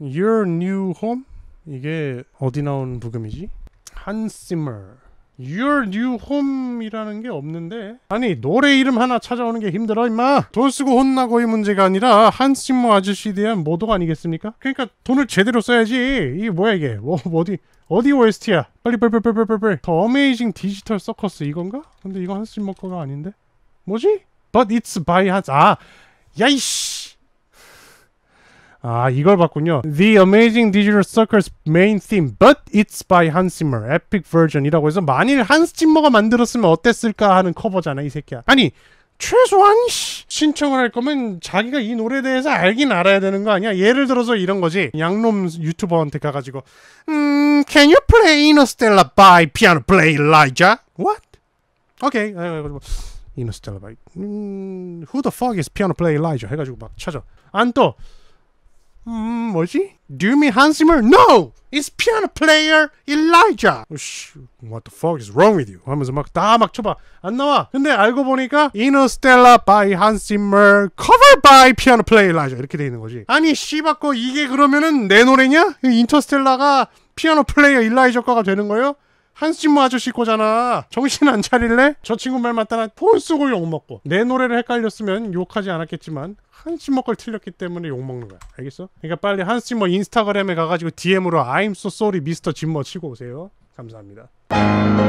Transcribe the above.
Your New Home? 이게 어디 나온 부금이지? 한시머 Your New Home이라는 게 없는데 아니 노래 이름 하나 찾아오는 게 힘들어 임마 돈 쓰고 혼나고의 문제가 아니라 한시머 아저씨에 대한 모독 아니겠습니까? 그러니까 돈을 제대로 써야지 이게 뭐야 이게 뭐, 뭐, 어디 어디 OST야 빨리 빨리 빨리 빨리 빨리 빨리 더 어메이징 디지털 서커스 이건가? 근데 이거 한시머 거가 아닌데 뭐지? But it's by 한아 야이씨 아 이걸 봤군요. The Amazing Digital Circus Main Theme, but it's by Hans Zimmer, Epic Version이라고 해서 만일 한스 짐머가 만들었으면 어땠을까 하는 커버잖아 이 새끼야. 아니 최소한 신청을 할 거면 자기가 이 노래에 대해서 알긴 알아야 되는 거 아니야? 예를 들어서 이런 거지. 양놈 유튜버한테 가가지고 음, Can you play Interstellar by piano play Elijah? What? Okay. Interstellar by 음, Who the fuck is piano play Elijah? 해가지고 막 찾아. 안 떠. 음, 뭐지? 듀미 한스머? No! It's piano player Elijah! 오씨, what the fuck is wrong with you? 하면서 막 다 막 쳐봐. 안 나와. 근데 알고 보니까 Interstellar by Hans Zimmer, cover by piano player Elijah. 이렇게 돼 있는 거지. 아니, 씨바꺼 이게 그러면은 내 노래냐? 인터스텔라가 피아노 플레이어 일라이저 거가 되는 거예요? 한신모 아저씨 거잖아. 정신 안 차릴래? 저 친구 말 맞다나 폰 쓰고 욕먹고. 내 노래를 헷갈렸으면 욕하지 않았겠지만 한신모 걸 틀렸기 때문에 욕먹는 거야. 알겠어? 그러니까 빨리 한신모 인스타그램에 가가지고 DM으로 I'm so sorry 미스터 진모 뭐 치고 오세요. 감사합니다.